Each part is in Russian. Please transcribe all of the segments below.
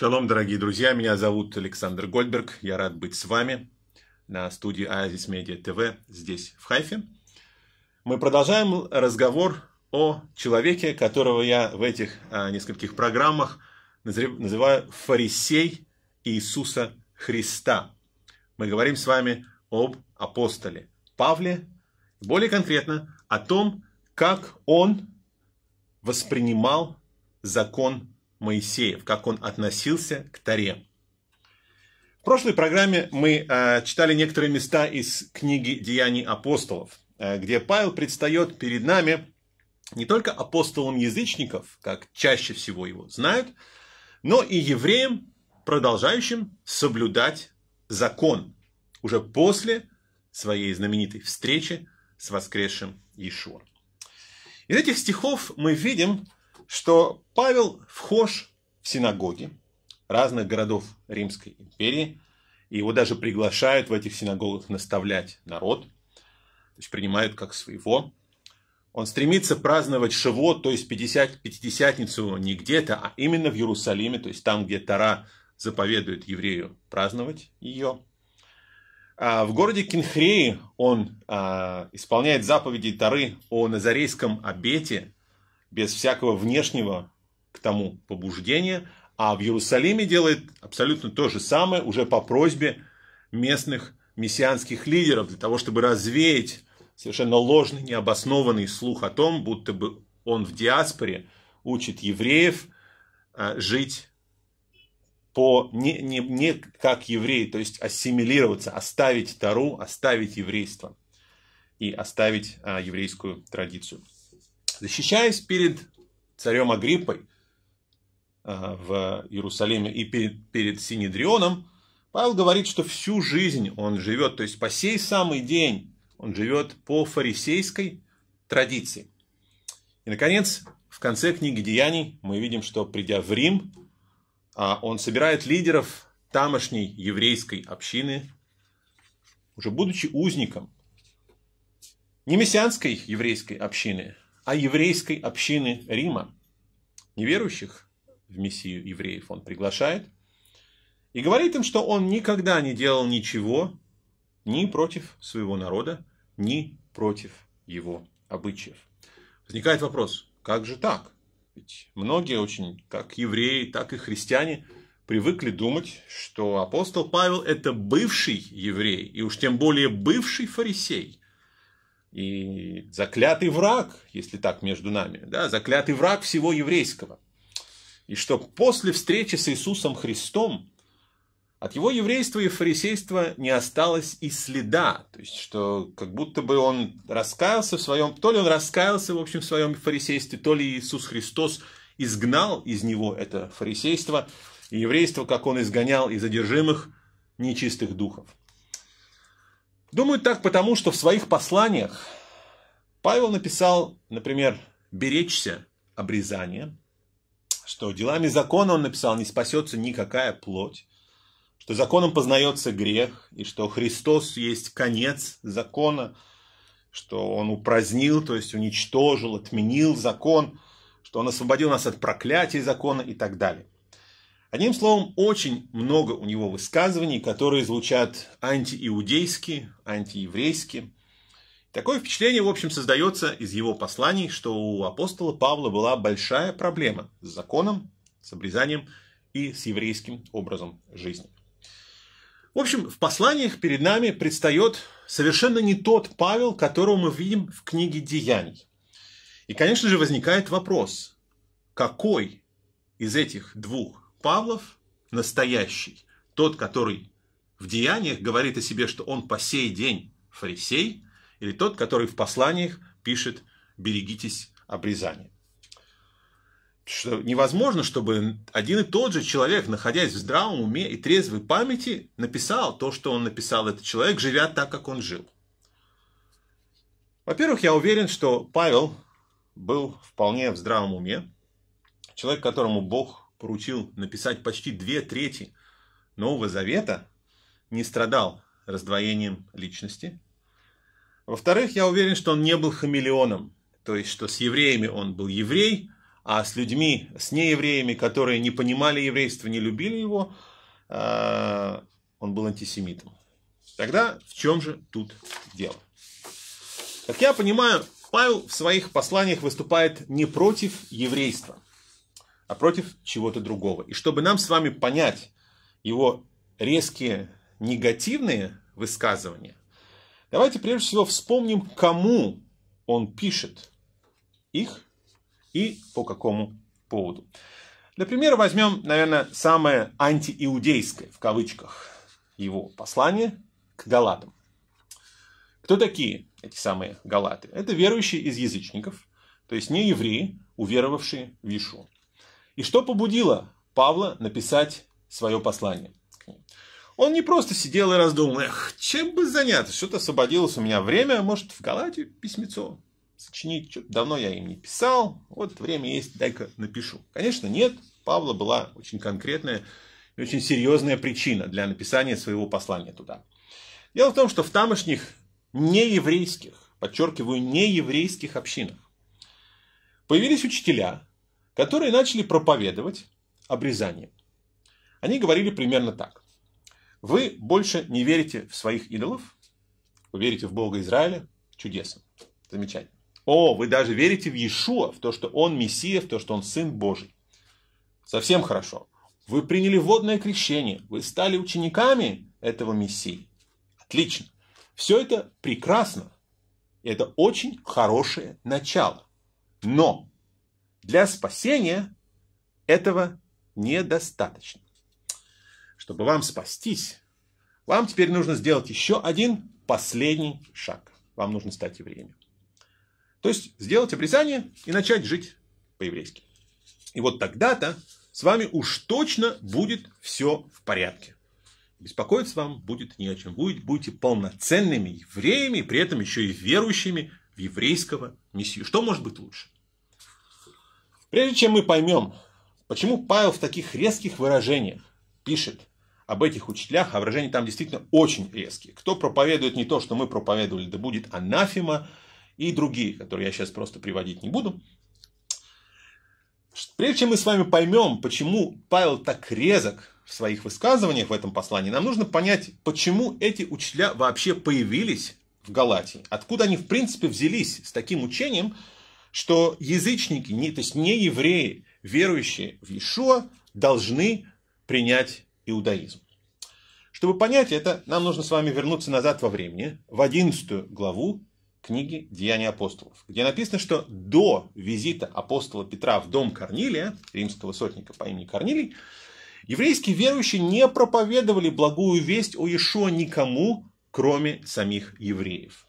Шалом, дорогие друзья, меня зовут Александр Гольдберг, я рад быть с вами на студии Азис Медиа ТВ здесь, в Хайфе. Мы продолжаем разговор о человеке, которого я в этих а, нескольких программах называю фарисей Иисуса Христа. Мы говорим с вами об апостоле Павле, более конкретно о том, как он воспринимал закон Моисеев, как он относился к Таре. В прошлой программе мы э, читали некоторые места из книги «Деяний апостолов», э, где Павел предстает перед нами не только апостолом язычников, как чаще всего его знают, но и евреем, продолжающим соблюдать закон уже после своей знаменитой встречи с воскресшим Иешуа. Из этих стихов мы видим, что Павел вхож в синагоги разных городов Римской империи, и его даже приглашают в этих синагогах наставлять народ, то есть принимают как своего. Он стремится праздновать Шиво, то есть 50, Пятидесятницу не где-то, а именно в Иерусалиме, то есть там, где Тара заповедует еврею праздновать ее. А в городе Кинхреи он а, исполняет заповеди Тары о Назарейском обете, без всякого внешнего к тому побуждения, а в Иерусалиме делает абсолютно то же самое уже по просьбе местных мессианских лидеров, для того, чтобы развеять совершенно ложный, необоснованный слух о том, будто бы он в диаспоре учит евреев а, жить по, не, не, не как евреи, то есть ассимилироваться, оставить Тару, оставить еврейство и оставить а, еврейскую традицию защищаясь перед царем Агриппой а, в Иерусалиме и перед, перед Синедрионом, Павел говорит, что всю жизнь он живет, то есть по сей самый день он живет по фарисейской традиции. И, наконец, в конце книги Деяний мы видим, что придя в Рим, а, он собирает лидеров тамошней еврейской общины, уже будучи узником не мессианской еврейской общины, а еврейской общины Рима, неверующих в Мессию евреев он приглашает, и говорит им, что он никогда не делал ничего ни против своего народа, ни против его обычаев. Возникает вопрос, как же так? Ведь многие очень, как евреи, так и христиане, привыкли думать, что апостол Павел – это бывший еврей, и уж тем более бывший фарисей – и заклятый враг, если так между нами, да, заклятый враг всего еврейского. И что после встречи с Иисусом Христом от его еврейства и фарисейства не осталось и следа. То есть, что как будто бы он раскаялся в своем, то ли он раскаялся, в общем, в своем фарисействе, то ли Иисус Христос изгнал из него это фарисейство и еврейство, как он изгонял из одержимых нечистых духов. Думаю так потому, что в своих посланиях Павел написал, например, «беречься обрезания», что делами закона он написал «не спасется никакая плоть», что законом познается грех, и что Христос есть конец закона, что он упразднил, то есть уничтожил, отменил закон, что он освободил нас от проклятий закона и так далее. Одним словом, очень много у него высказываний, которые звучат антииудейски, антиеврейски. Такое впечатление, в общем, создается из его посланий, что у апостола Павла была большая проблема с законом, с обрезанием и с еврейским образом жизни. В общем, в посланиях перед нами предстает совершенно не тот Павел, которого мы видим в книге «Деяний». И, конечно же, возникает вопрос, какой из этих двух Павлов настоящий, тот, который в деяниях говорит о себе, что он по сей день фарисей, или тот, который в посланиях пишет «берегитесь обрезания». Что невозможно, чтобы один и тот же человек, находясь в здравом уме и трезвой памяти, написал то, что он написал этот человек, живя так, как он жил. Во-первых, я уверен, что Павел был вполне в здравом уме, человек, которому Бог поручил написать почти две трети Нового Завета, не страдал раздвоением личности. Во-вторых, я уверен, что он не был хамелеоном, то есть, что с евреями он был еврей, а с людьми, с неевреями, которые не понимали еврейства, не любили его, а, он был антисемитом. Тогда в чем же тут дело? Как я понимаю, Павел в своих посланиях выступает не против еврейства – а против чего-то другого. И чтобы нам с вами понять его резкие негативные высказывания, давайте прежде всего вспомним, кому он пишет их и по какому поводу. Для примера возьмем, наверное, самое антииудейское, в кавычках, его послание к галатам. Кто такие эти самые галаты? Это верующие из язычников, то есть не евреи, уверовавшие в Ишу. И что побудило Павла написать свое послание? Он не просто сидел и раздумывал, эх, чем бы заняться, что-то освободилось у меня время, может, в Галате письмецо сочинить, что-то давно я им не писал, вот время есть, дай-ка напишу. Конечно, нет, Павла была очень конкретная и очень серьезная причина для написания своего послания туда. Дело в том, что в тамошних нееврейских, подчеркиваю, нееврейских общинах появились учителя, которые начали проповедовать обрезание. Они говорили примерно так. Вы больше не верите в своих идолов, вы верите в Бога Израиля, чудесно, замечательно. О, вы даже верите в Иешуа, в то, что он Мессия, в то, что он Сын Божий. Совсем хорошо. Вы приняли водное крещение, вы стали учениками этого Мессии. Отлично. Все это прекрасно. Это очень хорошее начало. Но для спасения этого недостаточно. Чтобы вам спастись, вам теперь нужно сделать еще один последний шаг. Вам нужно стать евреем. То есть сделать обрезание и начать жить по-еврейски. И вот тогда-то с вами уж точно будет все в порядке. Беспокоиться вам будет не о чем. Будет, будете полноценными евреями, при этом еще и верующими в еврейского мессию. Что может быть лучше? Прежде чем мы поймем, почему Павел в таких резких выражениях пишет об этих учителях, а выражения там действительно очень резкие. Кто проповедует не то, что мы проповедовали, да будет анафима, и другие, которые я сейчас просто приводить не буду. Прежде чем мы с вами поймем, почему Павел так резок в своих высказываниях в этом послании, нам нужно понять, почему эти учителя вообще появились в Галатии, откуда они в принципе взялись с таким учением, что язычники, не, то есть не евреи, верующие в Иешуа, должны принять иудаизм. Чтобы понять это, нам нужно с вами вернуться назад во времени, в 11 главу книги «Деяния апостолов», где написано, что до визита апостола Петра в дом Корнилия, римского сотника по имени Корнилий, еврейские верующие не проповедовали благую весть о Иешуа никому, кроме самих евреев.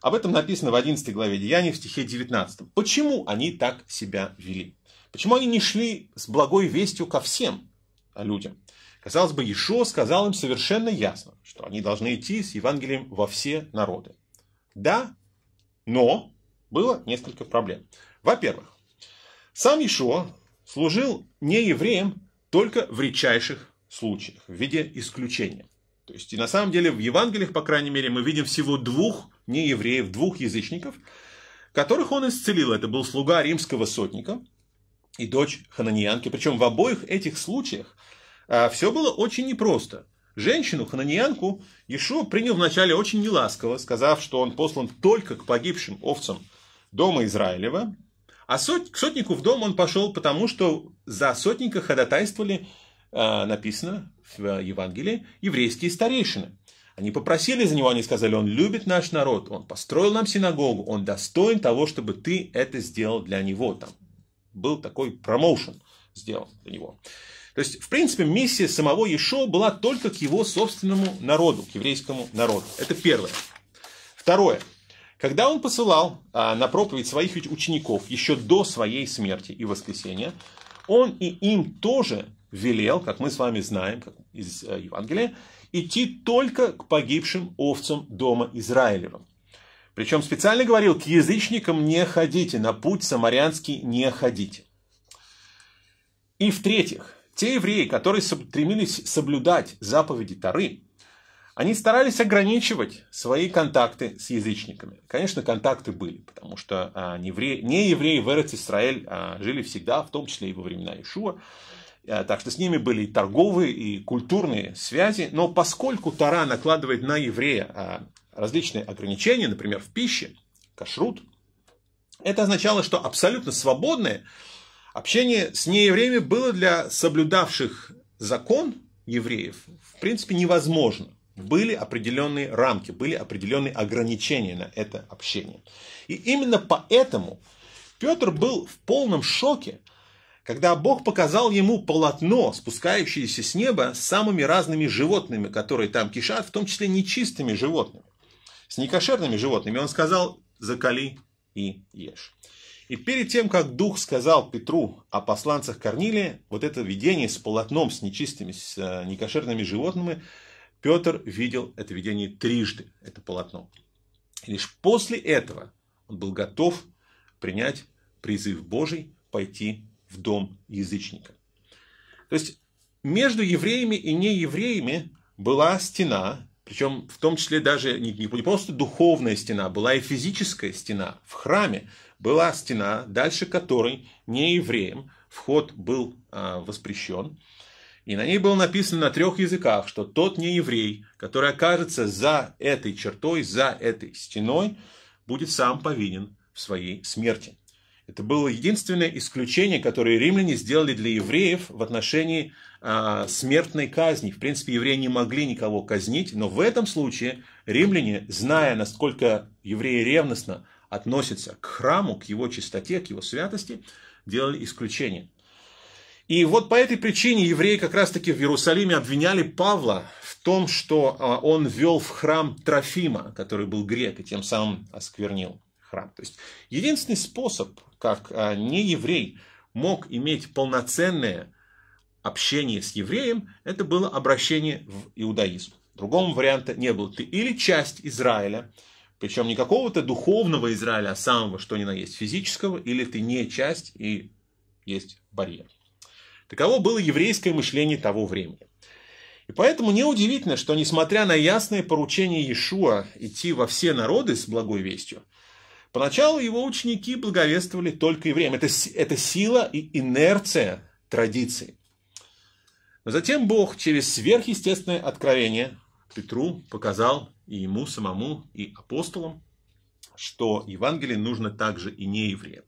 Об этом написано в 11 главе Деяний в стихе 19. Почему они так себя вели? Почему они не шли с благой вестью ко всем людям? Казалось бы, Ешо сказал им совершенно ясно, что они должны идти с Евангелием во все народы. Да, но было несколько проблем. Во-первых, сам Ешо служил не евреям только в редчайших случаях, в виде исключения. То есть, и на самом деле, в Евангелиях, по крайней мере, мы видим всего двух неевреев евреев, двух язычников, которых он исцелил. Это был слуга римского сотника и дочь хананьянки. Причем в обоих этих случаях а, все было очень непросто. Женщину, хананьянку, Ишуа принял вначале очень неласково, сказав, что он послан только к погибшим овцам дома Израилева, а к сотнику в дом он пошел, потому что за сотника ходатайствовали, а, написано в Евангелии, еврейские старейшины. Они попросили за него, они сказали, он любит наш народ, он построил нам синагогу, он достоин того, чтобы ты это сделал для него. Там был такой промоушен сделан для него. То есть, в принципе, миссия самого Ешо была только к его собственному народу, к еврейскому народу. Это первое. Второе. Когда он посылал а, на проповедь своих учеников еще до своей смерти и воскресения, он и им тоже велел, как мы с вами знаем как из э, Евангелия, идти только к погибшим овцам дома Израилева. Причем специально говорил, к язычникам не ходите, на путь самарянский не ходите. И в-третьих, те евреи, которые стремились соблюдать заповеди Тары, они старались ограничивать свои контакты с язычниками. Конечно, контакты были, потому что а, не, евреи, не евреи в Эрец Исраэль а, жили всегда, в том числе и во времена Ишуа. Э, так что с ними были и торговые, и культурные связи. Но поскольку Тара накладывает на еврея э, различные ограничения, например, в пище, кашрут, это означало, что абсолютно свободное общение с неевреями было для соблюдавших закон евреев, в принципе, невозможно. Были определенные рамки, были определенные ограничения на это общение. И именно поэтому Петр был в полном шоке, когда Бог показал ему полотно, спускающееся с неба с самыми разными животными, которые там кишат, в том числе нечистыми животными, с некошерными животными, он сказал «закали и ешь». И перед тем, как Дух сказал Петру о посланцах Корнилия, вот это видение с полотном, с нечистыми, с э, некошерными животными, Петр видел это видение трижды, это полотно. И лишь после этого он был готов принять призыв Божий, пойти в дом язычника. То есть между евреями и неевреями была стена, причем в том числе даже не, не, просто духовная стена, была и физическая стена в храме. Была стена, дальше которой не вход был а, воспрещен. И на ней было написано на трех языках, что тот нееврей, который окажется за этой чертой, за этой стеной, будет сам повинен в своей смерти. Это было единственное исключение, которое римляне сделали для евреев в отношении а, смертной казни. В принципе, евреи не могли никого казнить, но в этом случае римляне, зная, насколько евреи ревностно относятся к храму, к его чистоте, к его святости, делали исключение. И вот по этой причине евреи как раз-таки в Иерусалиме обвиняли Павла в том, что а, он вел в храм Трофима, который был грек, и тем самым осквернил храм. То есть единственный способ, как а, не еврей мог иметь полноценное общение с евреем, это было обращение в иудаизм. Другого варианта не было. Ты или часть Израиля, причем не какого-то духовного Израиля, а самого, что ни на есть, физического, или ты не часть и есть барьер. Таково было еврейское мышление того времени. И поэтому неудивительно, что несмотря на ясное поручение Иешуа идти во все народы с благой вестью, Поначалу его ученики благовествовали только евреям. Это, это сила и инерция традиции. Но затем Бог через сверхъестественное откровение Петру показал и ему самому, и апостолам, что Евангелие нужно также и не евреям.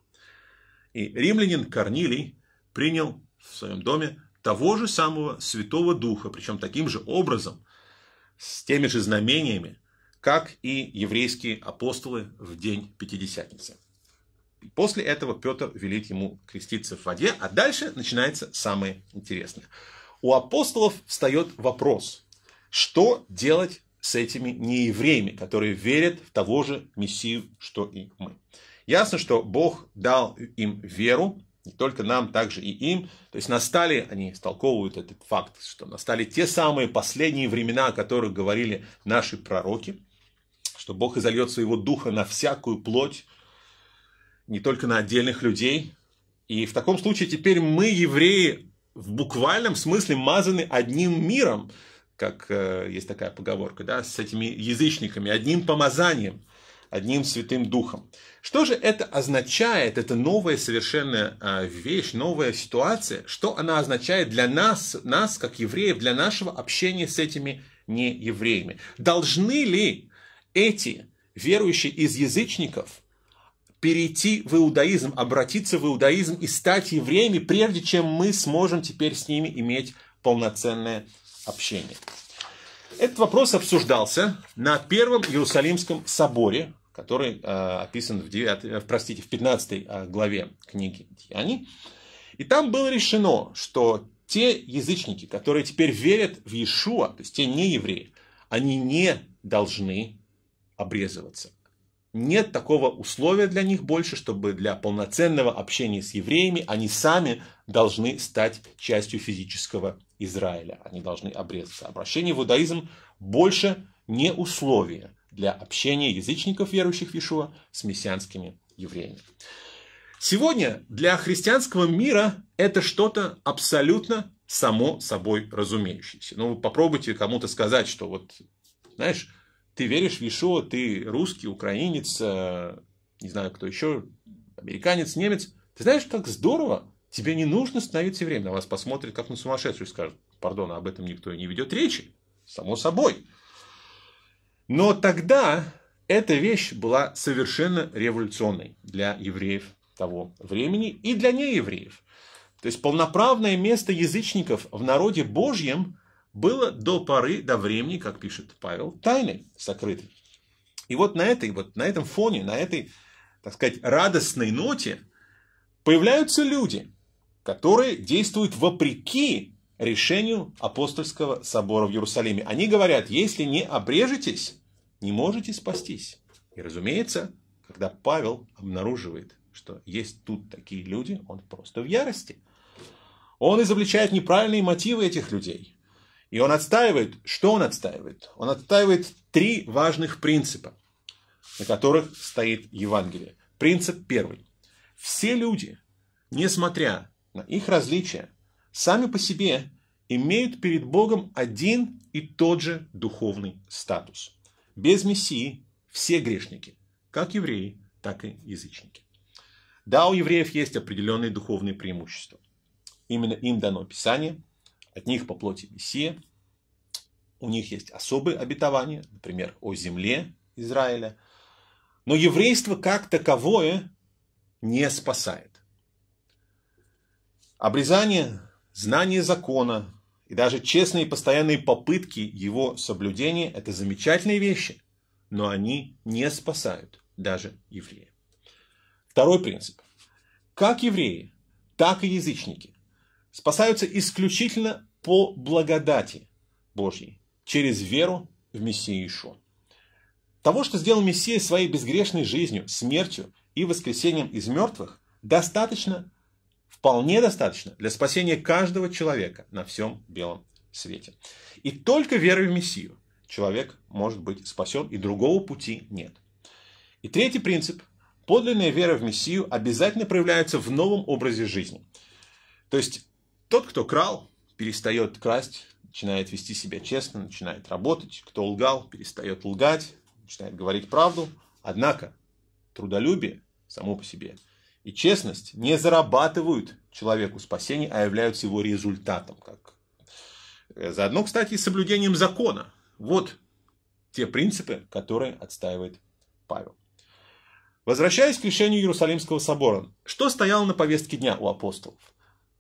И римлянин Корнилий принял в своем доме того же самого Святого Духа, причем таким же образом, с теми же знамениями, как и еврейские апостолы в день Пятидесятницы. После этого Петр велит ему креститься в воде, а дальше начинается самое интересное. У апостолов встает вопрос, что делать с этими неевреями, которые верят в того же Мессию, что и мы. Ясно, что Бог дал им веру, не только нам, также и им. То есть настали, они столковывают этот факт, что настали те самые последние времена, о которых говорили наши пророки что Бог изольет своего духа на всякую плоть, не только на отдельных людей. И в таком случае теперь мы, евреи, в буквальном смысле мазаны одним миром, как э, есть такая поговорка, да, с этими язычниками, одним помазанием, одним святым духом. Что же это означает, это новая совершенно э, вещь, новая ситуация, что она означает для нас, нас как евреев, для нашего общения с этими неевреями? Должны ли эти верующие из язычников перейти в иудаизм, обратиться в иудаизм и стать евреями, прежде чем мы сможем теперь с ними иметь полноценное общение. Этот вопрос обсуждался на Первом Иерусалимском соборе, который э, описан в, 9, э, простите, в 15 э, главе книги Деяний. И там было решено, что те язычники, которые теперь верят в Иешуа, то есть те неевреи, они не должны обрезываться. Нет такого условия для них больше, чтобы для полноценного общения с евреями они сами должны стать частью физического Израиля. Они должны обрезаться. Обращение в иудаизм больше не условие для общения язычников, верующих в Ишуа, с мессианскими евреями. Сегодня для христианского мира это что-то абсолютно само собой разумеющееся. Ну, вы попробуйте кому-то сказать, что вот, знаешь, ты веришь в Ишуа, ты русский, украинец, э, не знаю кто еще, американец, немец. Ты знаешь, как здорово. Тебе не нужно становиться время. На вас посмотрят, как на сумасшедшую, скажут. Пардон, об этом никто и не ведет речи. Само собой. Но тогда эта вещь была совершенно революционной для евреев того времени и для неевреев. То есть полноправное место язычников в народе Божьем было до поры, до времени, как пишет Павел, тайной сокрытой. И вот на, этой, вот на этом фоне, на этой, так сказать, радостной ноте появляются люди, которые действуют вопреки решению апостольского собора в Иерусалиме. Они говорят, если не обрежетесь, не можете спастись. И разумеется, когда Павел обнаруживает, что есть тут такие люди, он просто в ярости. Он изобличает неправильные мотивы этих людей. И он отстаивает, что он отстаивает? Он отстаивает три важных принципа, на которых стоит Евангелие. Принцип первый. Все люди, несмотря на их различия, сами по себе имеют перед Богом один и тот же духовный статус. Без Мессии все грешники, как евреи, так и язычники. Да, у евреев есть определенные духовные преимущества. Именно им дано Писание – от них по плоти Мессия. У них есть особые обетования, например, о земле Израиля. Но еврейство как таковое не спасает. Обрезание, знание закона и даже честные постоянные попытки его соблюдения – это замечательные вещи, но они не спасают даже еврея. Второй принцип. Как евреи, так и язычники спасаются исключительно по благодати Божьей, через веру в Мессию Ишуа. Того, что сделал Мессия своей безгрешной жизнью, смертью и воскресением из мертвых, достаточно, вполне достаточно для спасения каждого человека на всем белом свете. И только верой в Мессию человек может быть спасен, и другого пути нет. И третий принцип. Подлинная вера в Мессию обязательно проявляется в новом образе жизни. То есть тот, кто крал, перестает красть, начинает вести себя честно, начинает работать. Кто лгал, перестает лгать, начинает говорить правду. Однако трудолюбие само по себе и честность не зарабатывают человеку спасение, а являются его результатом. Как... Э, заодно, кстати, и соблюдением закона. Вот те принципы, которые отстаивает Павел. Возвращаясь к решению Иерусалимского собора, что стояло на повестке дня у апостолов?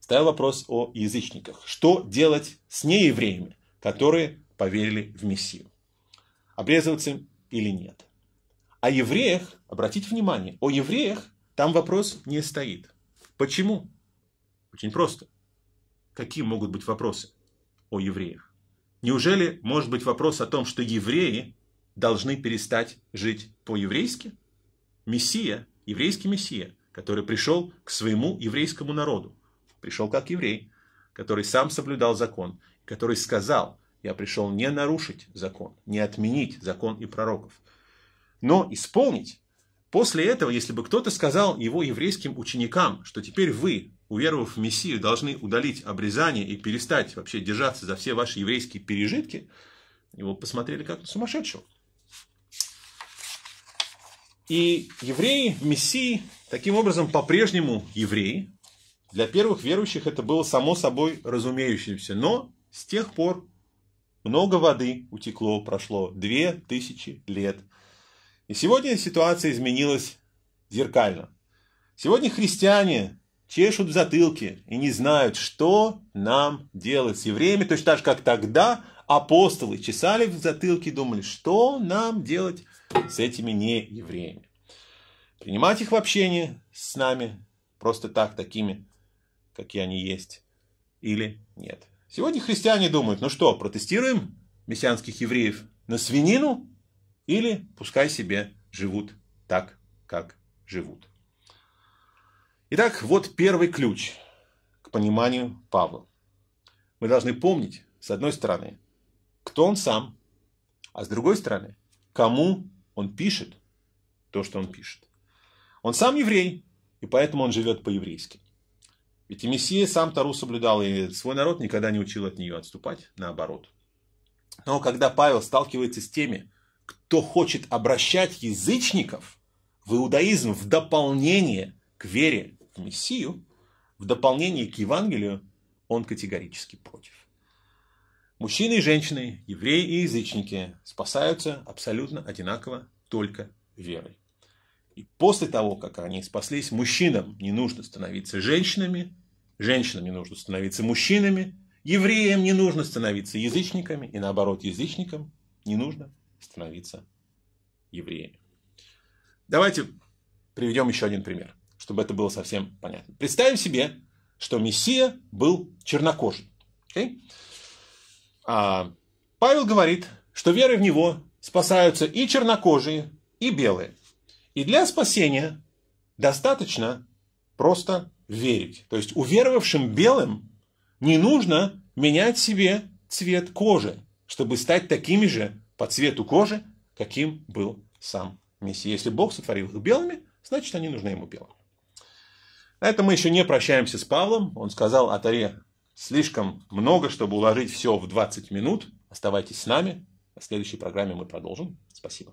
стоял вопрос о язычниках. Что делать с неевреями, которые поверили в Мессию? Обрезываться или нет? О евреях, обратите внимание, о евреях там вопрос не стоит. Почему? Очень просто. Какие могут быть вопросы о евреях? Неужели может быть вопрос о том, что евреи должны перестать жить по-еврейски? Мессия, еврейский мессия, который пришел к своему еврейскому народу, пришел как еврей, который сам соблюдал закон, который сказал, я пришел не нарушить закон, не отменить закон и пророков, но исполнить. После этого, если бы кто-то сказал его еврейским ученикам, что теперь вы, уверовав в Мессию, должны удалить обрезание и перестать вообще держаться за все ваши еврейские пережитки, его посмотрели как на сумасшедшего. И евреи в Мессии, таким образом, по-прежнему евреи, для первых верующих это было само собой разумеющимся, но с тех пор много воды утекло, прошло две тысячи лет. И сегодня ситуация изменилась зеркально. Сегодня христиане чешут в затылке и не знают, что нам делать. И время точно так же, как тогда апостолы чесали в затылке и думали, что нам делать с этими неевреями. Принимать их в общение с нами просто так, такими какие они есть, или нет. Сегодня христиане думают, ну что, протестируем мессианских евреев на свинину, или пускай себе живут так, как живут. Итак, вот первый ключ к пониманию Павла. Мы должны помнить, с одной стороны, кто он сам, а с другой стороны, кому он пишет то, что он пишет. Он сам еврей, и поэтому он живет по-еврейски. Ведь и Мессия сам Тару соблюдал, и свой народ никогда не учил от нее отступать, наоборот. Но когда Павел сталкивается с теми, кто хочет обращать язычников в иудаизм в дополнение к вере в Мессию, в дополнение к Евангелию, он категорически против. Мужчины и женщины, евреи и язычники спасаются абсолютно одинаково только верой. И после того, как они спаслись, мужчинам не нужно становиться женщинами, Женщинам не нужно становиться мужчинами, евреям не нужно становиться язычниками, и наоборот, язычникам не нужно становиться евреями. Давайте приведем еще один пример, чтобы это было совсем понятно. Представим себе, что Мессия был чернокожим. Okay? А Павел говорит, что верой в него спасаются и чернокожие, и белые. И для спасения достаточно просто верить. То есть уверовавшим белым не нужно менять себе цвет кожи, чтобы стать такими же по цвету кожи, каким был сам Мессия. Если Бог сотворил их белыми, значит, они нужны ему белыми. На этом мы еще не прощаемся с Павлом. Он сказал о Таре слишком много, чтобы уложить все в 20 минут. Оставайтесь с нами. В следующей программе мы продолжим. Спасибо.